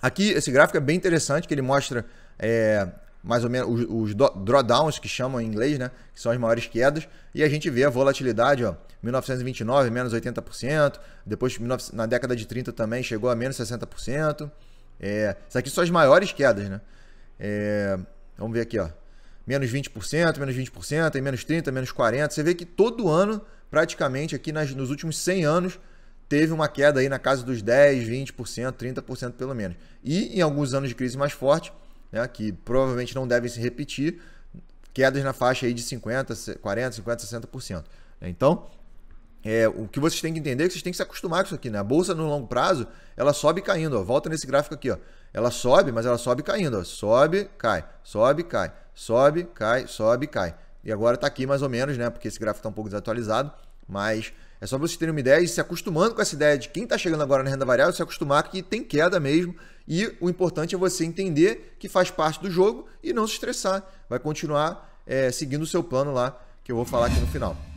Aqui esse gráfico é bem interessante, que ele mostra é, mais ou menos os, os, drawdowns que chamam em inglês, né? Que são as maiores quedas. E a gente vê a volatilidade, ó. 1929, menos 80%. Depois, na década de 30 também chegou a menos 60%. É, isso aqui são as maiores quedas, né? É, vamos ver aqui, ó. Menos 20%, menos 20%, e menos 30%, menos 40%. Você vê que todo ano, praticamente aqui nas, nos últimos 100 anos, teve uma queda aí na casa dos 10, 20%, 30% pelo menos. E em alguns anos de crise mais forte, né, que provavelmente não devem se repetir, quedas na faixa aí de 50%, 40%, 50%, 60%. Então, é, o que vocês têm que entender é que vocês têm que se acostumar com isso aqui, né? A bolsa no longo prazo, ela sobe caindo, ó. Volta nesse gráfico aqui, ó. Ela sobe, mas ela sobe caindo, ó. Sobe, cai, sobe, cai, sobe, cai, sobe, cai. E agora está aqui mais ou menos, né? Porque esse gráfico está um pouco desatualizado, mas é só você vocês terem uma ideia e se acostumando com essa ideia de quem está chegando agora na renda variável, se acostumar que tem queda mesmo. E o importante é você entender que faz parte do jogo e não se estressar. Vai continuar é, seguindo o seu plano lá, que eu vou falar aqui no final.